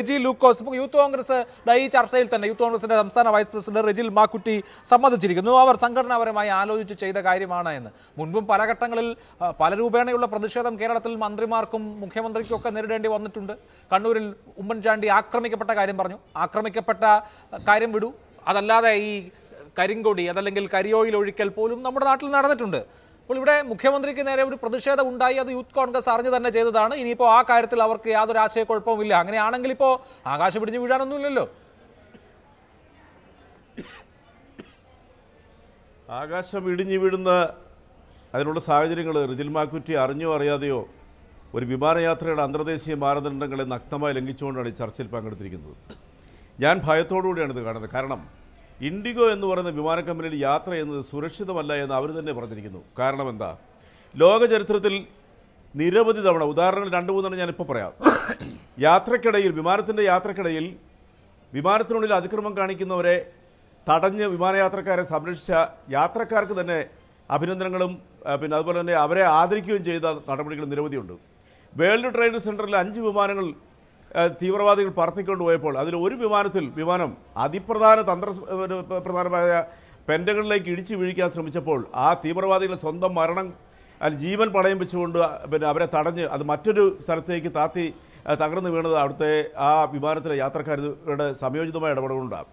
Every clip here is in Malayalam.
റെജി ലൂക്കോസ് ഇപ്പോൾ യൂത്ത് കോൺഗ്രസ് ഈ ചർച്ചയിൽ തന്നെ യൂത്ത് കോൺഗ്രസിന്റെ സംസ്ഥാന വൈസ് പ്രസിഡന്റ് റെജിൽ മാക്കുട്ടി സമ്മതിച്ചിരിക്കുന്നു അവർ സംഘടനാപരമായി ആലോചിച്ച് ചെയ്ത കാര്യമാണ് എന്ന് മുൻപും പല ഘട്ടങ്ങളിൽ പല രൂപേണയുള്ള പ്രതിഷേധം കേരളത്തിൽ മന്ത്രിമാർക്കും മുഖ്യമന്ത്രിക്കും ഒക്കെ നേരിടേണ്ടി വന്നിട്ടുണ്ട് കണ്ണൂരിൽ ഉമ്മൻചാണ്ടി ആക്രമിക്കപ്പെട്ട കാര്യം പറഞ്ഞു ആക്രമിക്കപ്പെട്ട കാര്യം വിടൂ അതല്ലാതെ ഈ കരിങ്കൊടി അതല്ലെങ്കിൽ കരിയോയിൽ ഒഴിക്കൽ പോലും നമ്മുടെ നാട്ടിൽ നടന്നിട്ടുണ്ട് അപ്പോൾ ഇവിടെ മുഖ്യമന്ത്രിക്ക് നേരെ ഒരു പ്രതിഷേധം ഉണ്ടായി അത് യൂത്ത് കോൺഗ്രസ് അറിഞ്ഞു തന്നെ ചെയ്തതാണ് ഇനിയിപ്പോൾ ആ കാര്യത്തിൽ അവർക്ക് യാതൊരു ആശയക്കുഴപ്പവും ഇല്ല അങ്ങനെയാണെങ്കിൽ ഇപ്പോൾ ആകാശം പിടിഞ്ഞ് വീഴാനൊന്നുമില്ലല്ലോ ആകാശം ഇടിഞ്ഞു വീഴുന്ന അതിനുള്ള സാഹചര്യങ്ങൾ റിജിൽ മാക്കുറ്റി അറിഞ്ഞോ അറിയാതെയോ ഒരു വിമാനയാത്രയുടെ അന്തർദേശീയ മാനദണ്ഡങ്ങളെ നഗ്നമായി ലംഘിച്ചുകൊണ്ടാണ് ഈ ചർച്ചയിൽ പങ്കെടുത്തിരിക്കുന്നത് ഞാൻ ഭയത്തോടുകൂടിയാണ് ഇത് കാണുന്നത് കാരണം ഇൻഡിഗോ എന്ന് പറയുന്ന വിമാന കമ്പനിയിൽ യാത്ര ചെയ്യുന്നത് സുരക്ഷിതമല്ല എന്ന് അവർ തന്നെ പറഞ്ഞിരിക്കുന്നു കാരണം എന്താ ലോക ചരിത്രത്തിൽ നിരവധി തവണ ഉദാഹരണങ്ങൾ രണ്ട് മൂന്നെണ്ണം ഞാനിപ്പോൾ പറയാം യാത്രക്കിടയിൽ വിമാനത്തിൻ്റെ യാത്രക്കിടയിൽ വിമാനത്തിനുള്ളിൽ അതിക്രമം കാണിക്കുന്നവരെ തടഞ്ഞ് വിമാനയാത്രക്കാരെ സംരക്ഷിച്ച യാത്രക്കാർക്ക് തന്നെ അഭിനന്ദനങ്ങളും പിന്നെ അതുപോലെ തന്നെ അവരെ ആദരിക്കുകയും ചെയ്ത നടപടികൾ നിരവധിയുണ്ട് വേൾഡ് ട്രേഡ് സെൻറ്ററിൽ അഞ്ച് വിമാനങ്ങൾ തീവ്രവാദികൾ പറത്തിക്കൊണ്ടുപോയപ്പോൾ അതിൽ ഒരു വിമാനത്തിൽ വിമാനം അതിപ്രധാന തന്ത്ര പ്രധാനമായ പെൻഡകളിലേക്ക് ഇടിച്ചു വീഴിക്കാൻ ശ്രമിച്ചപ്പോൾ ആ തീവ്രവാദികൾ സ്വന്തം മരണം ജീവൻ പണയം വെച്ചുകൊണ്ട് പിന്നെ അവരെ തടഞ്ഞ് അത് മറ്റൊരു സ്ഥലത്തേക്ക് താത്തി തകർന്നു വീണത് അവിടുത്തെ ആ വിമാനത്തിലെ യാത്രക്കാരുടെ സംയോജിതമായ ഇടപെടലുണ്ടാകും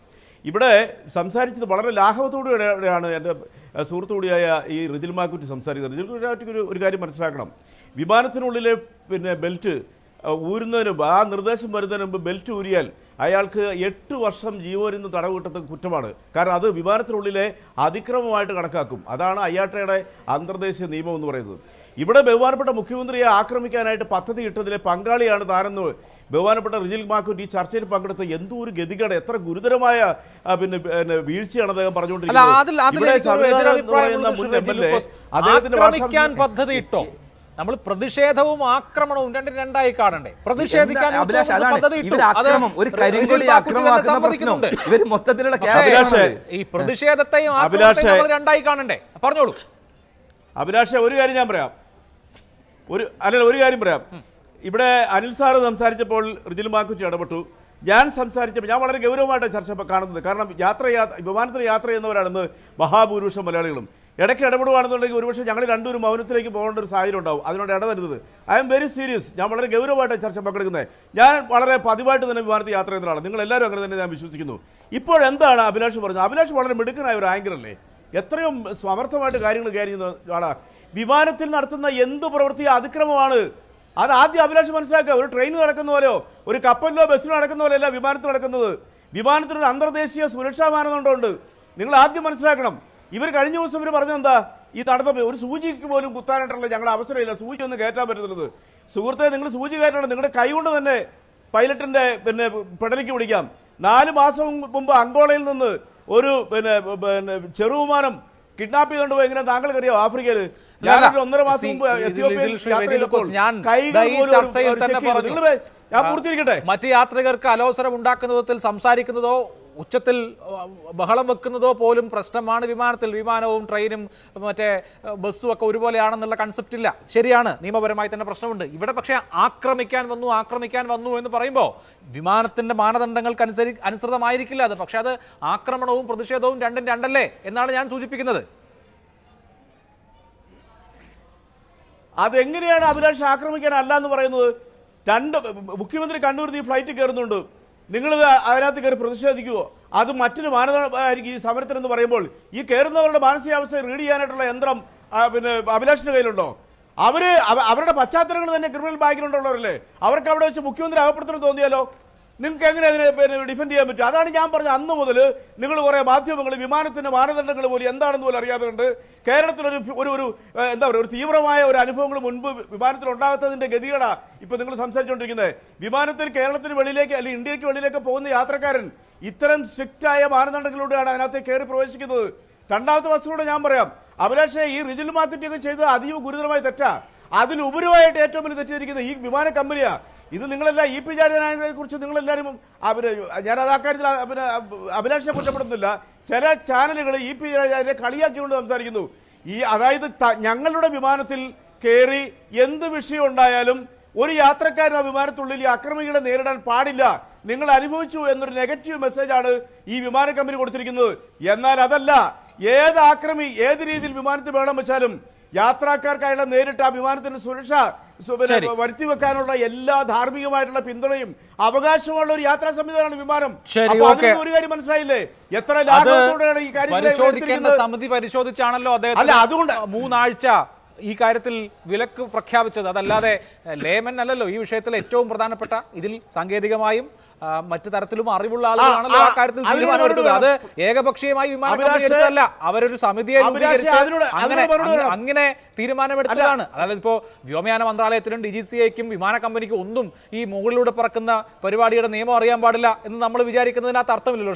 ഇവിടെ സംസാരിച്ചത് വളരെ ലാഘവത്തോടെയാണ് എൻ്റെ സുഹൃത്തു കൂടിയായ ഈ റിജിൽ മാക്കുറ്റി സംസാരിക്കുന്നത് റിജിൽ ഒരു കാര്യം മനസ്സിലാക്കണം വിമാനത്തിനുള്ളിലെ പിന്നെ ബെൽറ്റ് ഊരുന്നതിന് മുമ്പ് ആ നിർദ്ദേശം വരുന്നതിന് മുമ്പ് ബെൽറ്റ് ഊരിയാൽ അയാൾക്ക് എട്ട് വർഷം ജീവോരിന്ന് തടവ് കിട്ടുന്ന കുറ്റമാണ് കാരണം അത് വിമാനത്തിനുള്ളിലെ അതിക്രമമായിട്ട് കണക്കാക്കും അതാണ് അയാട്ടയുടെ അന്തർദേശീയ നിയമം എന്ന് പറയുന്നത് ഇവിടെ ബഹുമാനപ്പെട്ട മുഖ്യമന്ത്രിയെ ആക്രമിക്കാനായിട്ട് പദ്ധതി ഇട്ടതിലെ പങ്കാളിയാണ് താനെന്ന് ബഹുമാനപ്പെട്ട റിജിൽ മാക്കൂറ്റി ഈ ചർച്ചയിൽ പങ്കെടുത്ത എന്തോ ഒരു ഗതികേട് എത്ര ഗുരുതരമായ പിന്നെ പിന്നെ വീഴ്ചയാണ് അദ്ദേഹം പറഞ്ഞുകൊണ്ടിരിക്കുന്നത് അദ്ദേഹത്തിന്റെ നമ്മൾ പ്രതിഷേധവും ആക്രമണവും രണ്ടും രണ്ടായി കാണണ്ടേ പ്രതിഷേധിക്കാൻ ഈ പ്രതിഷേധത്തെയും രണ്ടായി കാണണ്ടേ പറഞ്ഞോളൂ അഭിലാഷ ഒരു കാര്യം ഞാൻ പറയാം ഒരു അല്ല ഒരു കാര്യം പറയാം ഇവിടെ അനിൽ സാറ് സംസാരിച്ചപ്പോൾ റിജിൽ മാക്കുച്ചി ഇടപെട്ടു ഞാൻ സംസാരിച്ചപ്പോൾ ഞാൻ വളരെ ഗൗരവമായിട്ട് ചർച്ച കാണുന്നത് കാരണം യാത്ര വിമാനത്തിൽ യാത്ര ചെയ്യുന്നവരാണെന്ന് മഹാപുരുഷ മലയാളികളും ഇടയ്ക്ക് ഇടപെടുകയാണെന്നുണ്ടെങ്കിൽ ഒരുപക്ഷെ ഞങ്ങൾ രണ്ടുപേരും മൗനത്തിലേക്ക് പോകേണ്ട ഒരു സാഹചര്യം ഉണ്ടാവും അതിനോട് ഇടതരുത് ഐ എം വെരി സീരിയസ് ഞാൻ വളരെ ഗൗരവമായിട്ട് ചർച്ച പങ്കെടുക്കുന്നത് ഞാൻ വളരെ പതിവായിട്ട് തന്നെ വിമാനത്തിൽ യാത്ര ചെയ്യുന്ന ആളാണ് നിങ്ങൾ എല്ലാവരും അങ്ങനെ തന്നെ ഞാൻ വിശ്വസിക്കുന്നു ഇപ്പോൾ എന്താണ് അഭിലാഷ് പറഞ്ഞത് അഭിലാഷ് വളരെ മിടുക്കനായ ഒരു ആങ്കർ അല്ലേ എത്രയും സമർത്ഥമായിട്ട് കാര്യങ്ങൾ കയറി ആളാ വിമാനത്തിൽ നടത്തുന്ന എന്ത് പ്രവൃത്തി അതിക്രമമാണ് അത് ആദ്യം അഭിലാഷ് മനസ്സിലാക്കുക ഒരു ട്രെയിൻ നടക്കുന്ന പോലെയോ ഒരു കപ്പലിലോ ബസ്സിലോ നടക്കുന്ന പോലെയല്ല വിമാനത്തിൽ നടക്കുന്നത് വിമാനത്തിനൊരു അന്തർദേശീയ സുരക്ഷാ മാനദണ്ഡമുണ്ട് നിങ്ങൾ ആദ്യം മനസ്സിലാക്കണം ഇവർ കഴിഞ്ഞ ദിവസം ഇവർ എന്താ ഈ തടസ്സം ഒരു സൂചിക്ക് പോലും കുത്താനായിട്ടുള്ള ഞങ്ങളുടെ അവസരമില്ല സൂചി ഒന്ന് കയറ്റാൻ പറ്റുന്നത് സുഹൃത്തെ നിങ്ങൾ സൂചി കയറ്റണം നിങ്ങളുടെ കൈ കൊണ്ട് തന്നെ പൈലറ്റിന്റെ പിന്നെ പെടലിക്ക് പിടിക്കാം നാല് മാസം മുമ്പ് അങ്കോളയിൽ നിന്ന് ഒരു പിന്നെ പിന്നെ ചെറുവിമാനം കിഡ്നാപ്പ് ചെയ്തുകൊണ്ട് പോയി എങ്ങനെ താങ്കൾക്ക് അറിയോ ആഫ്രിക്കയിൽ ഒന്നര മാസം മുമ്പ് എത്യോപ്യയിൽ ഞാൻ പൂർത്തിയിരിക്കട്ടെ മറ്റ് യാത്രികർക്ക് അലോസരം ഉണ്ടാക്കുന്ന വിധത്തിൽ സംസാരിക്കുന്നതോ ഉച്ചത്തിൽ ബഹളം വെക്കുന്നതോ പോലും പ്രശ്നമാണ് വിമാനത്തിൽ വിമാനവും ട്രെയിനും മറ്റേ ബസ്സും ഒക്കെ ഒരുപോലെയാണെന്നുള്ള കൺസെപ്റ്റ് ഇല്ല ശരിയാണ് നിയമപരമായി തന്നെ പ്രശ്നമുണ്ട് ഇവിടെ പക്ഷേ ആക്രമിക്കാൻ വന്നു ആക്രമിക്കാൻ വന്നു എന്ന് പറയുമ്പോൾ വിമാനത്തിൻ്റെ അനുസരി അനുസൃതമായിരിക്കില്ല അത് പക്ഷേ അത് ആക്രമണവും പ്രതിഷേധവും രണ്ടും രണ്ടല്ലേ എന്നാണ് ഞാൻ സൂചിപ്പിക്കുന്നത് അതെങ്ങനെയാണ് അഭിലാഷ് ആക്രമിക്കാൻ അല്ല എന്ന് പറയുന്നത് രണ്ട് മുഖ്യമന്ത്രി കണ്ണൂരിൽ നിന്ന് ഫ്ലൈറ്റ് കയറുന്നുണ്ട് നിങ്ങളിത് അതിനകത്ത് കയറി പ്രതിഷേധിക്കുവോ അത് മറ്റൊരു മാനദണ്ഡമായിരിക്കും ഈ സമരത്തിനെന്ന് പറയുമ്പോൾ ഈ കയറുന്നവരുടെ മാനസികാവസ്ഥ റീഡ് ചെയ്യാനായിട്ടുള്ള യന്ത്രം പിന്നെ അഭിലാഷിന്റെ കയ്യിലുണ്ടോ അവര് അവരുടെ പശ്ചാത്തലങ്ങൾ തന്നെ ക്രിമിനൽ ബാക്കിലുണ്ടുള്ളവരല്ലേ അവർക്ക് അവിടെ വെച്ച് മുഖ്യമന്ത്രി അകപ്പെടുത്തണം തോന്നിയാലോ നിങ്ങൾക്ക് എങ്ങനെ അതിനെ പിന്നെ ഡിഫെൻഡ് ചെയ്യാൻ പറ്റും അതാണ് ഞാൻ പറഞ്ഞത് അന്ന് മുതൽ നിങ്ങൾ കുറേ മാധ്യമങ്ങൾ വിമാനത്തിൻ്റെ മാനദണ്ഡങ്ങൾ പോലും എന്താണെന്ന് പോലും അറിയാതുകൊണ്ട് കേരളത്തിലൊരു ഒരു ഒരു എന്താ പറയുക ഒരു തീവ്രമായ ഒരു അനുഭവങ്ങൾ മുൻപ് വിമാനത്തിൽ ഉണ്ടാകാത്തതിൻ്റെ ഗതികളാ ഇപ്പം നിങ്ങൾ സംസാരിച്ചുകൊണ്ടിരിക്കുന്നത് വിമാനത്തിൽ കേരളത്തിന് വെളിയിലേക്ക് അല്ലെങ്കിൽ ഇന്ത്യക്ക് വെളിയിലേക്ക് പോകുന്ന യാത്രക്കാരൻ ഇത്തരം സ്ട്രിക്റ്റായ മാനദണ്ഡങ്ങളിലൂടെയാണ് അതിനകത്ത് കയറി പ്രവേശിക്കുന്നത് രണ്ടാമത്തെ വസ്തുക്കൂടെ ഞാൻ പറയാം അഭിലാഷെ ഈ റിജിൽ മാത്തുറ്റിയൊക്കെ ചെയ്ത് അതീവ ഗുരുതരമായ തെറ്റാ അതിലുപരിയായിട്ട് ഏറ്റവും വലിയ തെറ്റിയിരിക്കുന്നത് ഈ വിമാന കമ്പനിയാണ് ഇത് നിങ്ങളെല്ലാം ഇ പി ജാരനായനെ കുറിച്ച് നിങ്ങളെല്ലാവരും ഞാൻ അത് അക്കാര്യത്തിൽ പിന്നെ അഭിലാഷിനെ കുറ്റപ്പെടുന്നില്ല ചില ചാനലുകൾ ഇ പി ജാരനെ കളിയാക്കിക്കൊണ്ട് സംസാരിക്കുന്നു ഈ അതായത് ഞങ്ങളുടെ വിമാനത്തിൽ കയറി എന്ത് വിഷയം ഉണ്ടായാലും ഒരു യാത്രക്കാരൻ ആ വിമാനത്തുള്ളിൽ ഈ അക്രമികളെ നേരിടാൻ പാടില്ല നിങ്ങൾ അനുഭവിച്ചു എന്നൊരു നെഗറ്റീവ് മെസ്സേജാണ് ഈ വിമാന കമ്പനി കൊടുത്തിരിക്കുന്നത് എന്നാൽ അതല്ല ഏത് ആക്രമി ഏത് രീതിയിൽ വിമാനത്തിൽ വേണം വെച്ചാലും യാത്രക്കാർക്കായുള്ള നേരിട്ട് ആ വിമാനത്തിന്റെ സുരക്ഷ വരുത്തി വെക്കാനുള്ള എല്ലാ ധാർമ്മികമായിട്ടുള്ള പിന്തുണയും അവകാശമുള്ള ഒരു യാത്രാ സംവിധാനമാണ് വിമാനം ഒരു കാര്യം മനസ്സിലായില്ലേ എത്ര ലാഭത്തോടെയാണ് ഈ കാര്യം പരിശോധിക്കേണ്ട സമിതി പരിശോധിച്ചാണല്ലോ അതുകൊണ്ട് മൂന്നാഴ്ച ഈ കാര്യത്തിൽ വിലക്ക് പ്രഖ്യാപിച്ചത് അതല്ലാതെ ലേമൻ അല്ലല്ലോ ഈ വിഷയത്തിൽ ഏറ്റവും പ്രധാനപ്പെട്ട ഇതിൽ സാങ്കേതികമായും മറ്റു തരത്തിലും അറിവുള്ള ആളുകളാണല്ലോ ആ കാര്യത്തിൽ തീരുമാനമെടുത്തത് അത് ഏകപക്ഷീയമായി വിമാന കമ്പനി എടുത്തതല്ല അവരൊരു സമിതിയെ രൂപീകരിച്ച് അങ്ങനെ അങ്ങനെ തീരുമാനമെടുത്തതാണ് അതായത് ഇപ്പോ വ്യോമയാന മന്ത്രാലയത്തിനും ഡി ജി സി ഐക്കും വിമാന കമ്പനിക്കും ഒന്നും ഈ മുകളിലൂടെ പറക്കുന്ന പരിപാടിയുടെ നിയമം അറിയാൻ പാടില്ല എന്ന് നമ്മൾ വിചാരിക്കുന്നതിനകത്ത് അർത്ഥമില്ലല്ലോ